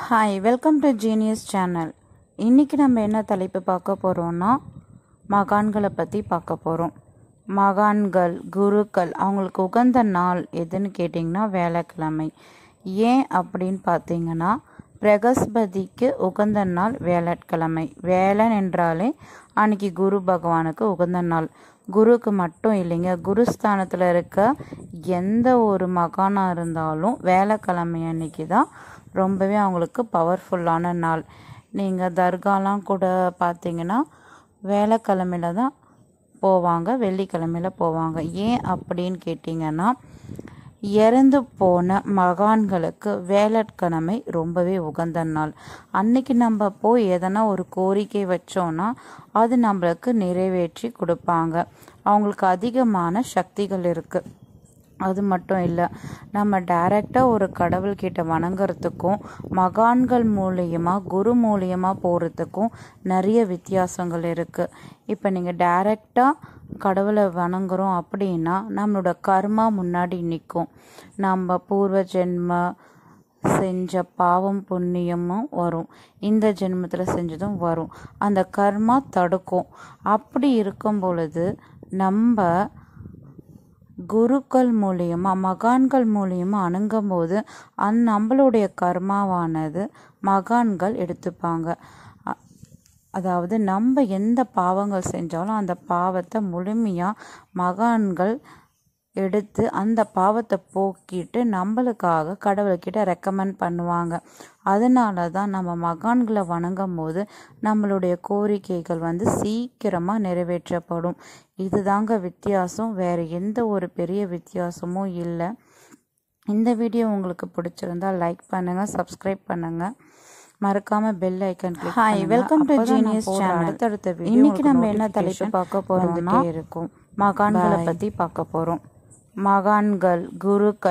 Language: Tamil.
hi welcome to genius channel இன்றைக்கி நம்ம என்ன தலைப்பு பார்க்க போகிறோம்னா மகான்களை பற்றி பார்க்க போகிறோம் மகான்கள் குருக்கள் அவங்களுக்கு உகந்த நாள் எதுன்னு கேட்டிங்கன்னா வேலைக்கிழமை ஏன் அப்படின்னு பார்த்தீங்கன்னா பிரகஸ்பதிக்கு உகந்த நாள் வேளாட்கிழமை வேலன் என்றாலே அன்னைக்கு குரு பகவானுக்கு உகந்த நாள் குருக்கு மட்டும் இல்லைங்க குருஸ்தானத்தில் இருக்க எந்த ஒரு மகானாக இருந்தாலும் வேலைக்கிழமை அன்னைக்கு தான் ரொம்பவே அவங்களுக்கு பவர்ஃபுல்லான நாள் நீங்கள் தர்காலாம் கூட பார்த்தீங்கன்னா வேலைக்கிழமையில தான் போவாங்க வெள்ளிக்கிழமையில போவாங்க ஏன் அப்படின்னு கேட்டிங்கன்னா இறந்து போன மகான்களுக்கு வேலட்கிழமை ரொம்பவே உகந்த நாள் அன்னைக்கு நம்ம போய் எதனா ஒரு கோரிக்கை வச்சோம்னா அது நம்மளுக்கு நிறைவேற்றி கொடுப்பாங்க அவங்களுக்கு அதிகமான சக்திகள் இருக்குது அது மட்டும் இல்லை நம்ம டைரெக்டாக ஒரு கடவுள்கிட்ட வணங்குறதுக்கும் மகான்கள் மூலியமாக குரு மூலியமாக போகிறதுக்கும் நிறைய வித்தியாசங்கள் இருக்குது இப்போ நீங்கள் டைரெக்டாக கடவுளை வணங்குறோம் அப்படின்னா நம்மளோட கர்மா முன்னாடி நிற்கும் நம்ம பூர்வ ஜென்ம செஞ்ச பாவம் புண்ணியமும் வரும் இந்த ஜென்மத்தில் செஞ்சதும் வரும் அந்த கர்மா தடுக்கும் அப்படி இருக்கும் பொழுது நம்ம குருக்கள் மூலியமாக மகான்கள் மூலியமாக அணுங்கும்போது அந் நம்மளுடைய கர்மாவானது மகான்கள் எடுத்துப்பாங்க அதாவது நம்ம எந்த பாவங்கள் செஞ்சாலும் அந்த பாவத்தை முழுமையாக மகான்கள் எடுத்து அந்த பாவத்தை போக்கிட்டு நம்மளுக்காக கடவுள்கிட்ட ரெக்கமெண்ட் பண்ணுவாங்க அதனால தான் நம்ம மகான்களை வணங்கும் போது நம்மளுடைய கோரிக்கைகள் வந்து சீக்கிரமாக நிறைவேற்றப்படும் இதுதாங்க வித்தியாசம் வேறு எந்த ஒரு பெரிய வித்தியாசமும் இல்லை இந்த வீடியோ உங்களுக்கு பிடிச்சிருந்தால் லைக் பண்ணுங்கள் சப்ஸ்கிரைப் பண்ணுங்கள் மறக்காம bell icon hi welcome to genius channel அடுத்தடுத்த வீடியோ இன்னைக்கு நம்ம என்ன தலைப்பு பார்க்க போறோம்னா இருக்கும் மகான்களை பத்தி பார்க்க போறோம் மாகாண்கள், குருக்கள்